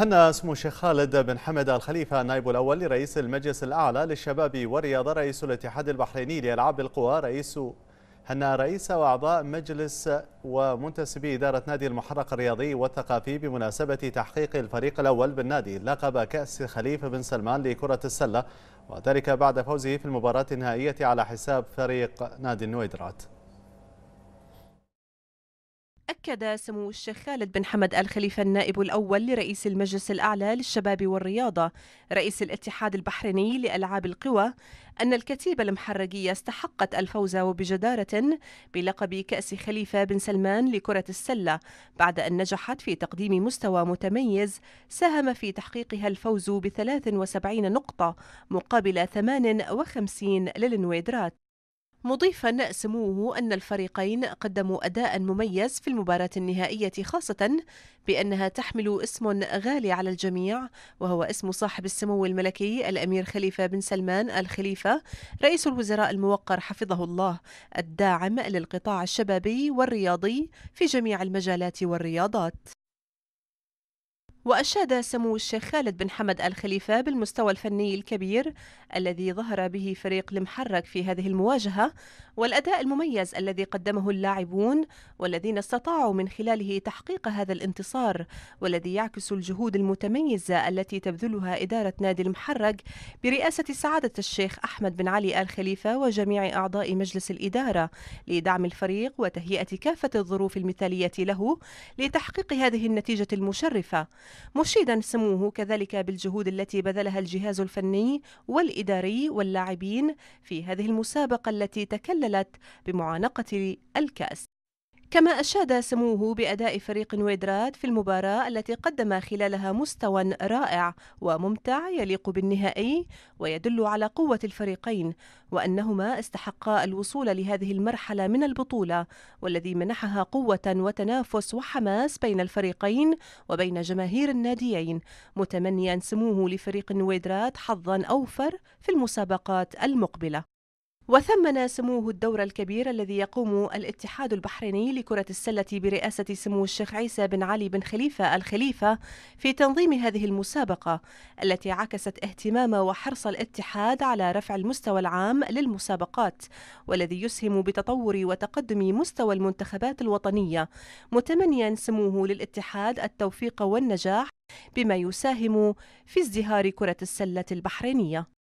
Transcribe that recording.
هنا اسم الشيخ خالد بن حمد الخليفة النائب الأول لرئيس المجلس الأعلى للشباب والرياضة رئيس الاتحاد البحريني لألعاب القوى رئيس هنا رئيس وأعضاء مجلس ومنتسبي إدارة نادي المحرق الرياضي والثقافي بمناسبة تحقيق الفريق الأول بالنادي لقب كأس خليفة بن سلمان لكرة السلة وذلك بعد فوزه في المباراة النهائية على حساب فريق نادي النويدرات أكد سمو الشيخ خالد بن حمد الخليفة النائب الأول لرئيس المجلس الأعلى للشباب والرياضة رئيس الاتحاد البحريني لألعاب القوى أن الكتيبة المحرقية استحقت الفوز وبجدارة بلقب كأس خليفة بن سلمان لكرة السلة بعد أن نجحت في تقديم مستوى متميز ساهم في تحقيقها الفوز ب 73 نقطة مقابل 58 للنويدرات مضيفا سموه أن الفريقين قدموا أداء مميز في المباراة النهائية خاصة بأنها تحمل اسم غالي على الجميع وهو اسم صاحب السمو الملكي الأمير خليفة بن سلمان الخليفة رئيس الوزراء الموقر حفظه الله الداعم للقطاع الشبابي والرياضي في جميع المجالات والرياضات وأشاد سمو الشيخ خالد بن حمد آل خليفة بالمستوى الفني الكبير الذي ظهر به فريق المحرك في هذه المواجهة والأداء المميز الذي قدمه اللاعبون والذين استطاعوا من خلاله تحقيق هذا الانتصار والذي يعكس الجهود المتميزة التي تبذلها إدارة نادي المحرك برئاسة سعادة الشيخ أحمد بن علي آل خليفة وجميع أعضاء مجلس الإدارة لدعم الفريق وتهيئة كافة الظروف المثالية له لتحقيق هذه النتيجة المشرفة مشيدا سموه كذلك بالجهود التي بذلها الجهاز الفني والإداري واللاعبين في هذه المسابقة التي تكللت بمعانقة الكأس كما أشاد سموه بأداء فريق نويدرات في المباراة التي قدم خلالها مستوى رائع وممتع يليق بالنهائي ويدل على قوة الفريقين وأنهما استحقا الوصول لهذه المرحلة من البطولة والذي منحها قوة وتنافس وحماس بين الفريقين وبين جماهير الناديين متمنيا سموه لفريق نويدرات حظا أوفر في المسابقات المقبلة وثمن سموه الدور الكبير الذي يقوم الاتحاد البحريني لكرة السلة برئاسة سمو الشيخ عيسى بن علي بن خليفة الخليفة في تنظيم هذه المسابقة التي عكست اهتمام وحرص الاتحاد على رفع المستوى العام للمسابقات والذي يسهم بتطور وتقدم مستوى المنتخبات الوطنية متمنيا سموه للاتحاد التوفيق والنجاح بما يساهم في ازدهار كرة السلة البحرينية